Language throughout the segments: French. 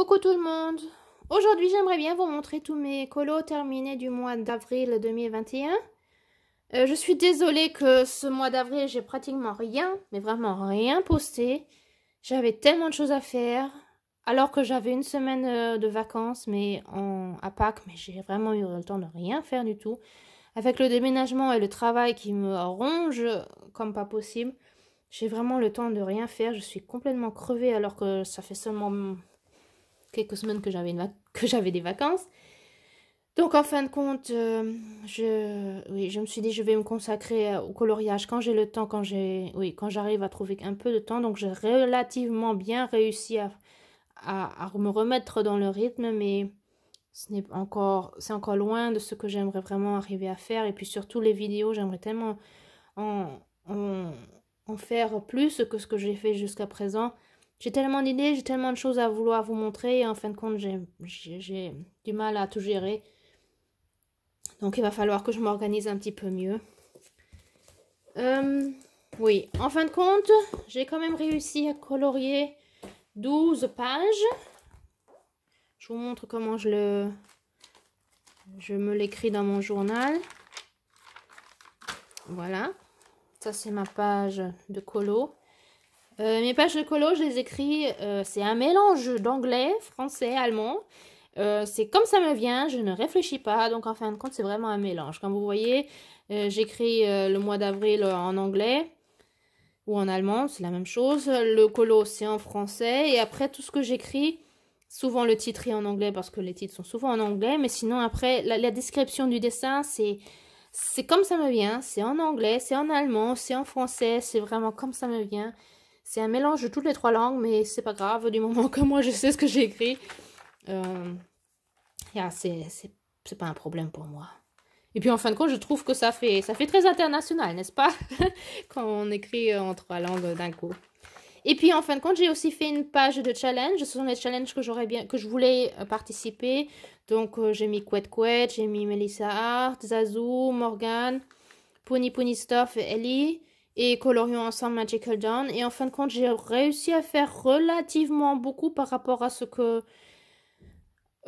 Coucou tout le monde Aujourd'hui j'aimerais bien vous montrer tous mes colos terminés du mois d'avril 2021. Euh, je suis désolée que ce mois d'avril j'ai pratiquement rien, mais vraiment rien posté. J'avais tellement de choses à faire, alors que j'avais une semaine euh, de vacances mais en, à Pâques, mais j'ai vraiment eu le temps de rien faire du tout. Avec le déménagement et le travail qui me ronge comme pas possible, j'ai vraiment le temps de rien faire. Je suis complètement crevée alors que ça fait seulement quelques semaines que j'avais, que j'avais des vacances. Donc en fin de compte, euh, je, oui, je me suis dit je vais me consacrer euh, au coloriage quand j'ai le temps, quand j'ai, oui, quand j'arrive à trouver un peu de temps. Donc j'ai relativement bien réussi à, me remettre dans le rythme, mais ce n'est encore, c'est encore loin de ce que j'aimerais vraiment arriver à faire. Et puis surtout les vidéos, j'aimerais tellement en, en, faire plus que ce que j'ai fait jusqu'à présent. J'ai tellement d'idées, j'ai tellement de choses à vouloir vous montrer et en fin de compte, j'ai du mal à tout gérer. Donc il va falloir que je m'organise un petit peu mieux. Euh, oui, en fin de compte, j'ai quand même réussi à colorier 12 pages. Je vous montre comment je le je me l'écris dans mon journal. Voilà. Ça c'est ma page de colo. Euh, mes pages de colo, je les écris, euh, c'est un mélange d'anglais, français, allemand. Euh, c'est comme ça me vient, je ne réfléchis pas, donc en fin de compte, c'est vraiment un mélange. Comme vous voyez, j'écris le mois d'avril en anglais ou en allemand, c'est la même chose. Le colo, c'est en français. Et après, tout ce que j'écris, souvent le titre est en anglais parce que les titres sont souvent en anglais. Mais sinon, après, la, la description du dessin, c'est comme ça me vient. C'est en anglais, c'est en allemand, c'est en français, c'est vraiment comme ça me vient. C'est un mélange de toutes les trois langues, mais c'est pas grave, du moment que moi je sais ce que j'ai écrit. Euh, n'est c'est pas un problème pour moi. Et puis en fin de compte, je trouve que ça fait, ça fait très international, n'est-ce pas Quand on écrit euh, en trois langues d'un coup. Et puis en fin de compte, j'ai aussi fait une page de challenge. Ce sont les challenges que j'aurais bien, que je voulais euh, participer. Donc euh, j'ai mis Quet Quet, j'ai mis Melissa Hart, Zazu, Morgan, Pony Pony Stuff et Ellie et colorions ensemble Magical Dawn. Et en fin de compte, j'ai réussi à faire relativement beaucoup par rapport à ce que.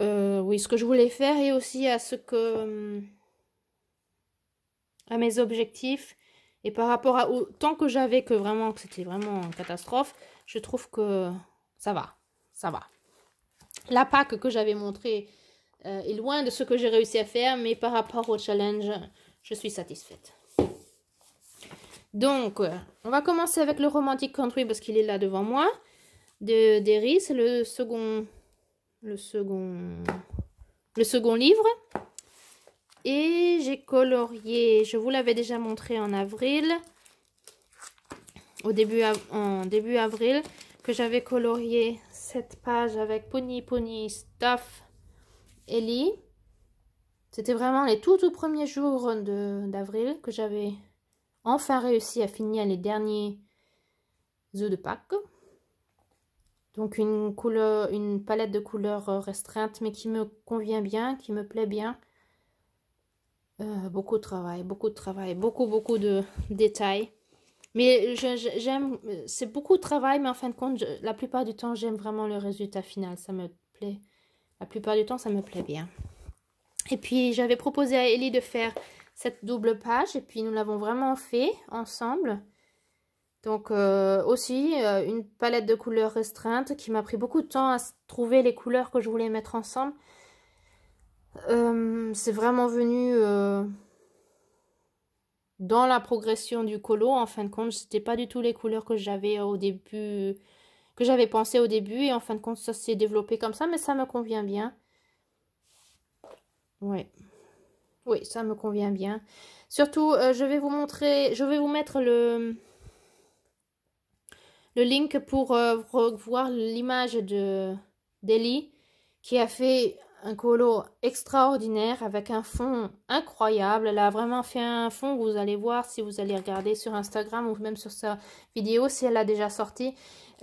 Euh, oui, ce que je voulais faire et aussi à ce que. Euh, à mes objectifs. Et par rapport à autant que j'avais, que vraiment, que c'était vraiment une catastrophe, je trouve que ça va. Ça va. La pack que j'avais montrée euh, est loin de ce que j'ai réussi à faire, mais par rapport au challenge, je suis satisfaite. Donc, on va commencer avec le Romantic Country parce qu'il est là devant moi. De Derry, c'est le second, le second, le second livre. Et j'ai colorié, je vous l'avais déjà montré en avril, au début, en début avril, que j'avais colorié cette page avec Pony Pony Stuff Ellie. C'était vraiment les tout tout premiers jours d'avril que j'avais enfin réussi à finir les derniers œufs de Pâques. Donc une, couleur, une palette de couleurs euh, restreinte, mais qui me convient bien, qui me plaît bien. Euh, beaucoup de travail, beaucoup de travail, beaucoup, beaucoup de détails. Mais j'aime, c'est beaucoup de travail, mais en fin de compte, la plupart du temps, j'aime vraiment le résultat final. Ça me plaît. La plupart du temps, ça me plaît bien. Et puis, j'avais proposé à Ellie de faire cette double page et puis nous l'avons vraiment fait ensemble. Donc euh, aussi euh, une palette de couleurs restreinte qui m'a pris beaucoup de temps à trouver les couleurs que je voulais mettre ensemble. Euh, c'est vraiment venu dans la progression du colo. En fin de compte, c'était pas du tout les couleurs que j'avais au début, que j'avais pensé au début. Et en fin de compte, ça s'est développé comme ça, mais ça me convient bien. Ouais. Oui, ça me convient bien. Surtout, euh, je vais vous montrer, je vais vous mettre le, le link pour euh, voir l'image de d'Eli qui a fait un colo extraordinaire avec un fond incroyable. Elle a vraiment fait un fond, vous allez voir si vous allez regarder sur Instagram ou même sur sa vidéo si elle a déjà sorti.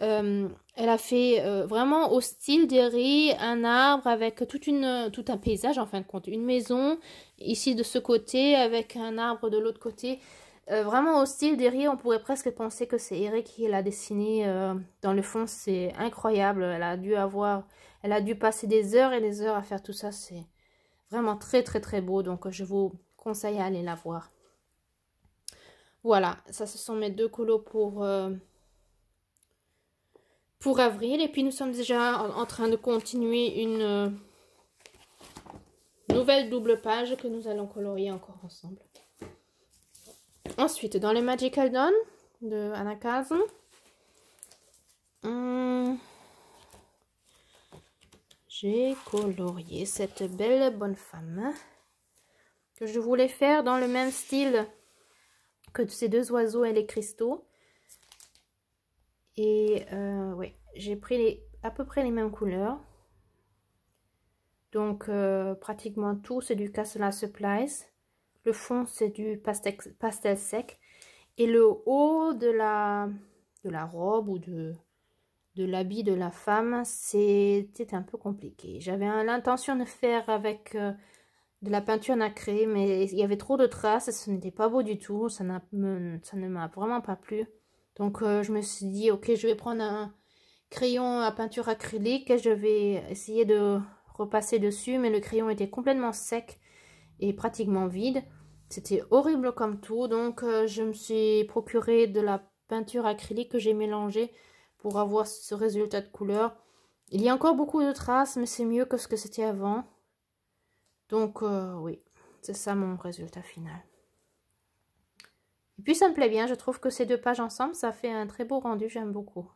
Euh, elle a fait euh, vraiment au style d'Erie un arbre avec toute une, tout un paysage en fin de compte. Une maison ici de ce côté avec un arbre de l'autre côté. Euh, vraiment au style d'Erie, on pourrait presque penser que c'est Eric qui l'a dessiné. dans le fond, c'est incroyable. Elle a dû avoir, elle a dû passer des heures et des heures à faire tout ça. C'est vraiment très très très beau. Donc je vous conseille à aller la voir. Voilà, ça ce sont mes deux colos pour pour avril. Et puis nous sommes déjà en, train de continuer une euh, nouvelle double page que nous allons colorier encore ensemble. Ensuite, dans les Magical Dawn de Anakaz hum, j'ai colorié cette belle bonne femme que je voulais faire dans le même style que ces deux oiseaux et les cristaux. Et euh, oui, j'ai pris les, à peu près les mêmes couleurs. Donc euh, pratiquement tout, c'est du Castella Supplies. Le fond, c'est du pastel, sec. Et le haut de la, de la robe ou de, de l'habit de la femme, c'était un peu compliqué. J'avais l'intention de faire avec euh, de la peinture nacrée, mais il y avait trop de traces, ce n'était pas beau du tout, ça ne m'a vraiment pas plu. Donc euh, je me suis dit, ok, je vais prendre un crayon à peinture acrylique et je vais essayer de repasser dessus. Mais le crayon était complètement sec et pratiquement vide. C'était horrible comme tout. Donc euh, je me suis procuré de la peinture acrylique que j'ai mélangée pour avoir ce résultat de couleur. Il y a encore beaucoup de traces, mais c'est mieux que ce que c'était avant. Donc euh, oui, c'est ça mon résultat final. Et puis ça me plaît bien, je trouve que ces deux pages ensemble, ça fait un très beau rendu, j'aime beaucoup.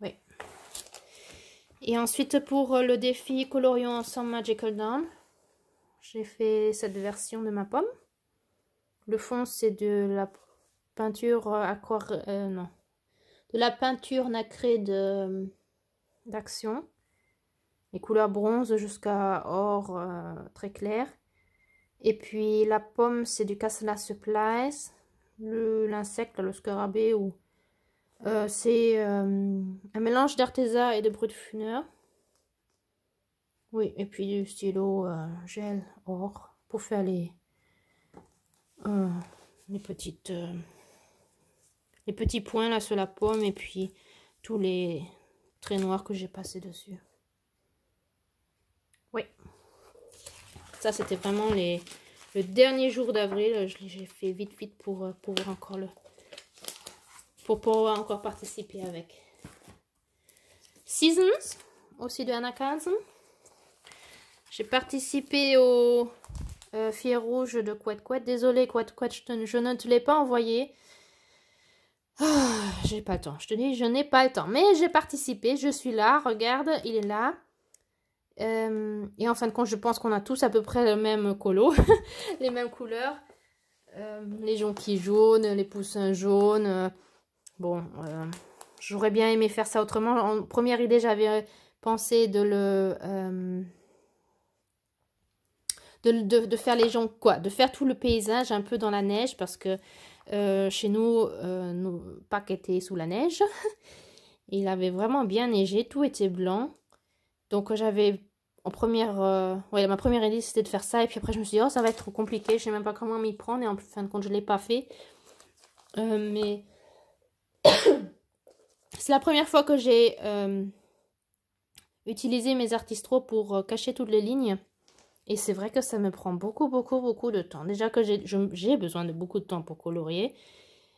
Oui. Et ensuite pour euh, le défi Colorion ensemble Magical Down, j'ai fait cette version de ma pomme. Le fond c'est de la peinture euh, aquarelle, euh, non, de la peinture nacrée d'action. Les couleurs bronze jusqu'à or très clair. Et puis la pomme, c'est du Cassela Supplies. L'insecte, le, scarabée, ou euh, c'est euh, un mélange d'artesa et de brut funeur. Oui, et puis du stylo euh, gel or pour faire les, les petites les petits points là sur la pomme et puis tous les traits noirs que j'ai passés dessus. Ça, c'était vraiment les, le dernier jour d'avril. J'ai fait vite, vite pour euh, pouvoir encore le... encore participer avec. Seasons, aussi de Anna Carlson. J'ai participé au euh, Fier Rouge de Quet Quet. Désolée, Quet Quet, je, ne te l'ai pas envoyé. Ah, j'ai pas le temps. Je te dis, je n'ai pas le temps. Mais j'ai participé, je suis là, regarde, il est là. Euh, et en fin de compte, je pense qu'on a tous à peu près le même colo, les mêmes couleurs. Euh, les jonquilles jaunes, les poussins jaunes. Euh, bon, j'aurais bien aimé faire ça autrement. En première idée, j'avais pensé de le... De, faire les jonquilles quoi de faire tout le paysage un peu dans la neige parce que chez nous nos Pâques était sous la neige il avait vraiment bien neigé tout était blanc donc euh, j'avais en première, euh, ma première idée c'était de faire ça et puis après je me suis dit oh ça va être trop compliqué, je sais même pas comment m'y prendre et en fin de compte je l'ai pas fait. Euh, mais c'est la première fois que j'ai utilisé mes artistros pour cacher toutes les lignes et c'est vrai que ça me prend beaucoup beaucoup beaucoup de temps. Déjà que j'ai besoin de beaucoup de temps pour colorier,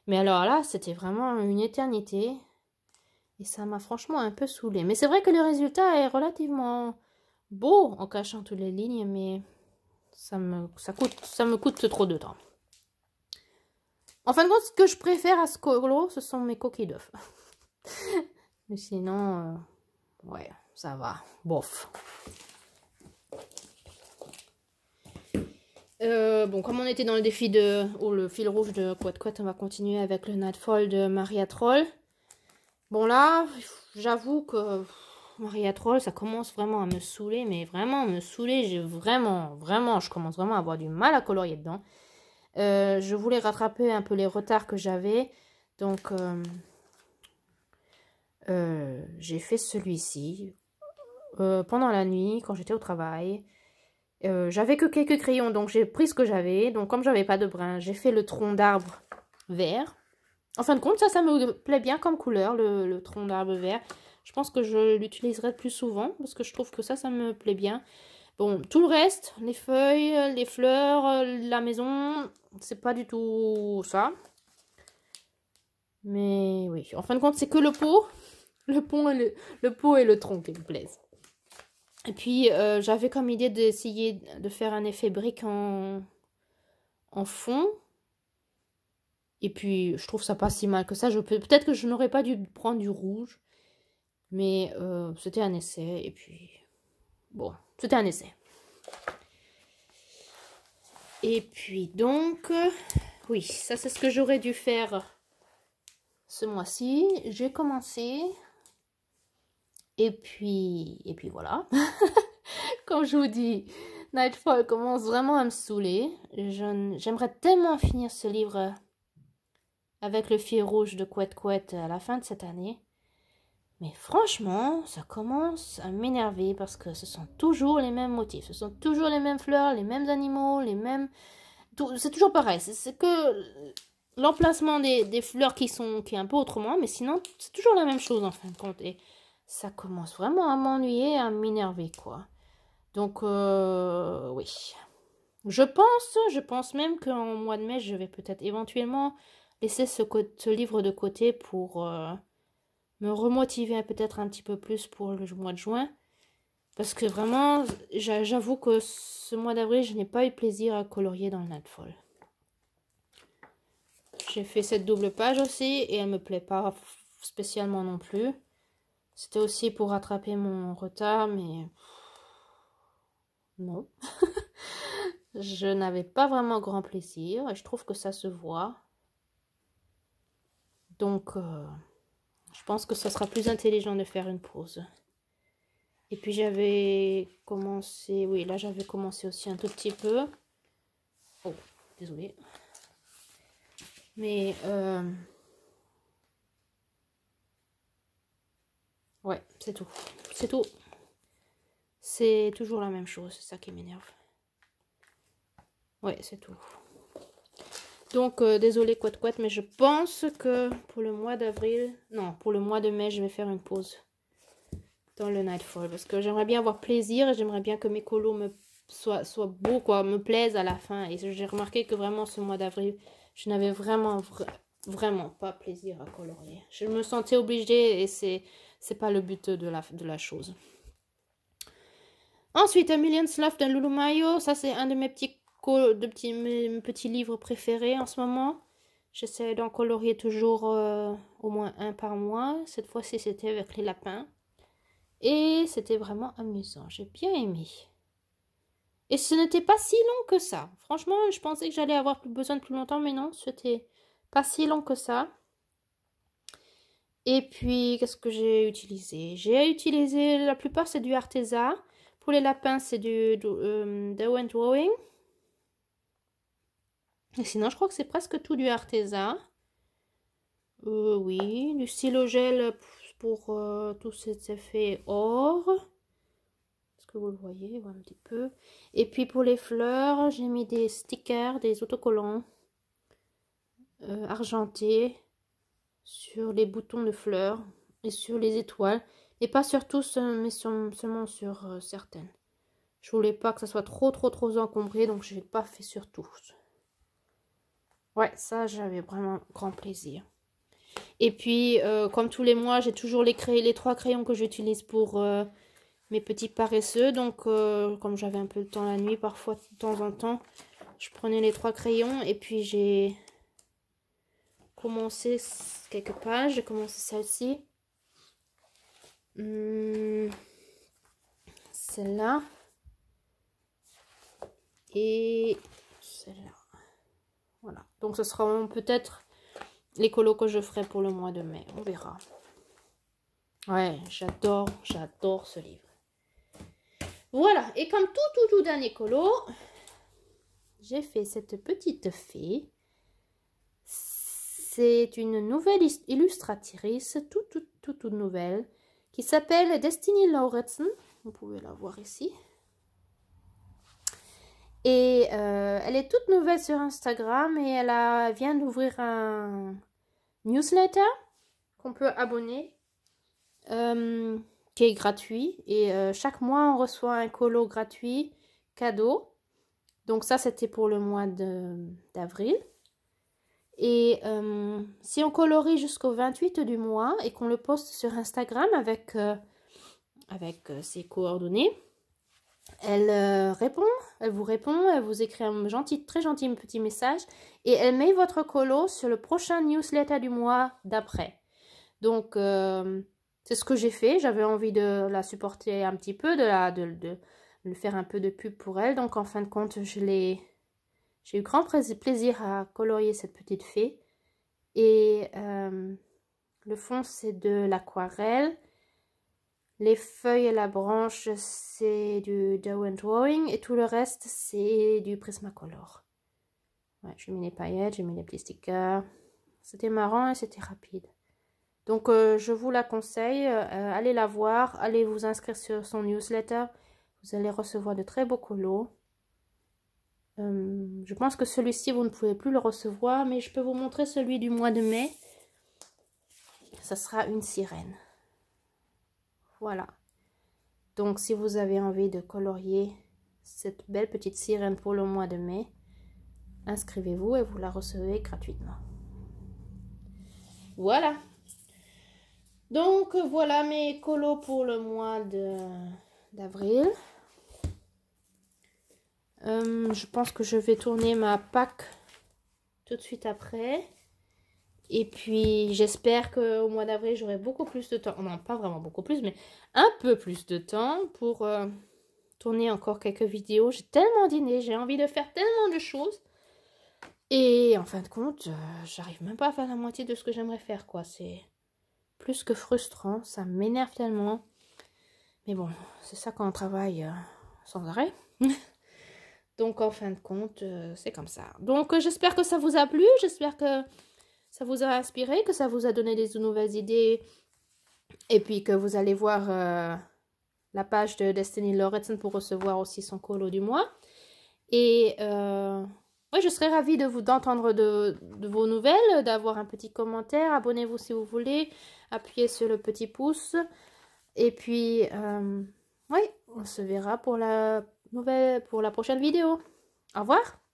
mais alors là c'était vraiment une éternité et ça m'a franchement un peu saoulé. Mais c'est vrai que le résultat est relativement beau en cachant toutes les lignes, mais ça me, ça coûte, ça me coûte trop de temps. En fin de compte, ce que je préfère à ce ce sont mes coquilles d'œufs. mais sinon, euh, ouais, ça va. Bof. Euh, bon, comme on était dans le défi de, ou le fil rouge de Quad quoi, on va continuer avec le Nightfall de Maria Troll. Bon là, j'avoue que Maria Troll, ça commence vraiment à me saouler, mais vraiment me saouler, j'ai vraiment, vraiment, je commence vraiment à avoir du mal à colorier dedans. Euh, je voulais rattraper un peu les retards que j'avais, donc euh, euh, j'ai fait celui-ci pendant la nuit quand j'étais au travail. j'avais que quelques crayons, donc j'ai pris ce que j'avais. Donc comme j'avais pas de brun, j'ai fait le tronc d'arbre vert. En fin de compte, ça, ça me plaît bien comme couleur, le, tronc d'arbre vert. Je pense que je l'utiliserai plus souvent parce que je trouve que ça, ça me plaît bien. Bon, tout le reste, les feuilles, les fleurs, la maison, c'est pas du tout ça. Mais oui, en fin de compte, c'est que le pot, le, pont le, pot et le tronc qui me plaisent. Et puis, euh, j'avais comme idée d'essayer de faire un effet brique en, en fond. Et puis, je trouve ça pas si mal que ça. Peut-être que je n'aurais pas dû prendre du rouge. Mais euh, c'était un essai. Et puis, bon, c'était un essai. Et puis donc, oui, ça c'est ce que j'aurais dû faire ce mois-ci. J'ai commencé. Et puis, et puis voilà. Comme je vous dis, Nightfall commence vraiment à me saouler. J'aimerais tellement finir ce livre avec le fil rouge de Couette Couette à la fin de cette année. Mais franchement, ça commence à m'énerver parce que ce sont toujours les mêmes motifs, ce sont toujours les mêmes fleurs, les mêmes animaux, les mêmes... C'est toujours pareil, c'est que l'emplacement des, des, fleurs qui sont qui est un peu autrement, mais sinon c'est toujours la même chose en fin de compte. Et ça commence vraiment à m'ennuyer, à m'énerver quoi. Donc euh, oui, je pense, je pense même qu'en mois de mai, je vais peut-être éventuellement laisser ce, livre de côté pour euh, me remotiver peut-être un petit peu plus pour le mois de juin. Parce que vraiment, j'avoue que ce mois d'avril, je n'ai pas eu plaisir à colorier dans le Nightfall. J'ai fait cette double page aussi et elle me plaît pas spécialement non plus. C'était aussi pour rattraper mon retard, mais non. je n'avais pas vraiment grand plaisir et je trouve que ça se voit. Donc, euh, je pense que ça sera plus intelligent de faire une pause. Et puis j'avais commencé, oui, là j'avais commencé aussi un tout petit peu. Oh, désolé. Mais, euh, ouais, c'est tout. C'est tout. C'est toujours la même chose, c'est ça qui m'énerve. Ouais, c'est tout. Donc, désolé, quoi quoi mais je pense que pour le mois d'avril, non, pour le mois de mai, je vais faire une pause dans le Nightfall. Parce que j'aimerais bien avoir plaisir et j'aimerais bien que mes colos me soient, beaux, quoi, me plaisent à la fin. Et j'ai remarqué que vraiment, ce mois d'avril, je n'avais vraiment, vraiment pas plaisir à colorier. Je me sentais obligée et c'est c'est pas le but de la, de la chose. Ensuite, A Million Love de Lulu Mayo. Ça, c'est un de mes petits de petits, mes petits livres préférés en ce moment. J'essaie d'en colorier toujours euh, au moins un par mois. Cette fois-ci, c'était avec les lapins. Et c'était vraiment amusant. J'ai bien aimé. Et ce n'était pas si long que ça. Franchement, je pensais que j'allais avoir besoin de plus longtemps, mais non, c'était pas si long que ça. Et puis, qu'est-ce que j'ai utilisé J'ai utilisé, la plupart c'est du Arteza Pour les lapins, c'est du, du euh, Drawing. Et sinon, je crois que c'est presque tout du artesa. Euh, oui, du stylo gel pour euh, tous ces effets or. Est-ce que vous le voyez un petit peu. Et puis pour les fleurs, j'ai mis des stickers, des autocollants euh, argentés sur les boutons de fleurs et sur les étoiles. Et pas sur tous, mais seulement sur certaines. Je voulais pas que ça soit trop trop trop encombré, donc je n'ai pas fait sur tous. Ouais, ça, j'avais vraiment grand plaisir. Et puis, euh, comme tous les mois, j'ai toujours les, trois crayons que j'utilise pour euh, mes petits paresseux. Donc, euh, comme j'avais un peu de temps la nuit, parfois, de temps en temps, je prenais les trois crayons. Et puis, j'ai commencé quelques pages. J'ai commencé celle-ci. Hum, celle-là. Et celle-là. Donc ce sera peut-être l'écolo que je ferai pour le mois de mai. On verra. Ouais, j'adore, j'adore ce livre. Voilà, et comme tout, tout, tout dernier écolo, j'ai fait cette petite fée. C'est une nouvelle illustratrice, toute, toute, toute, toute nouvelle, qui s'appelle Destiny Lauretsen. Vous pouvez la voir ici. Et euh, elle est toute nouvelle sur Instagram et elle, a, vient d'ouvrir un newsletter qu'on peut abonner, euh, qui est gratuit. Et euh, chaque mois, on reçoit un colo gratuit, cadeau. Donc ça, c'était pour le mois d'avril. Et si on colorie jusqu'au 28 du mois et qu'on le poste sur Instagram avec, avec ses coordonnées, elle euh, répond, elle vous répond, elle vous écrit un gentil, très gentil petit message et elle met votre colo sur le prochain newsletter du mois d'après. Donc, euh, c'est ce que j'ai fait. J'avais envie de la supporter un petit peu, de, la, de, faire un peu de pub pour elle. Donc, en fin de compte, je l'ai... J'ai eu grand plaisir à colorier cette petite fée. Et euh, le fond, c'est de l'aquarelle. Les feuilles et la branche, c'est du Dow Drawing. Et tout le reste, c'est du Prismacolor. Ouais, j'ai mis les paillettes, j'ai mis les plastiques. C'était marrant et c'était rapide. Donc, euh, je vous la conseille. Euh, allez la voir. Allez vous inscrire sur son newsletter. Vous allez recevoir de très beaux colos. Euh, je pense que celui-ci, vous ne pouvez plus le recevoir. Mais je peux vous montrer celui du mois de mai. Ça sera une sirène. Voilà. Donc si vous avez envie de colorier cette belle petite sirène pour le mois de mai, inscrivez-vous et vous la recevez gratuitement. Voilà. Donc voilà mes colos pour le mois d'avril. Euh, je pense que je vais tourner ma pack tout de suite après. Et puis j'espère qu'au mois d'avril, j'aurai beaucoup plus de temps. Non, pas vraiment beaucoup plus, mais un peu plus de temps pour euh, tourner encore quelques vidéos. J'ai tellement dîné, j'ai envie de faire tellement de choses. Et en fin de compte, euh, j'arrive même pas à faire la moitié de ce que j'aimerais faire, quoi. C'est plus que frustrant, ça m'énerve tellement. Mais bon, c'est ça quand on travaille euh, sans arrêt. Donc en fin de compte, c'est comme ça. Donc j'espère que ça vous a plu, j'espère que ça vous a inspiré, que ça vous a donné des nouvelles idées et puis que vous allez voir euh, la page de Destiny Lauretson pour recevoir aussi son colo du mois. Et euh, oui, je serais ravie de vous d'entendre de, vos nouvelles, d'avoir un petit commentaire. Abonnez-vous si vous voulez, appuyez sur le petit pouce. Et puis, euh, oui, on se verra pour la nouvelle, pour la prochaine vidéo. Au revoir.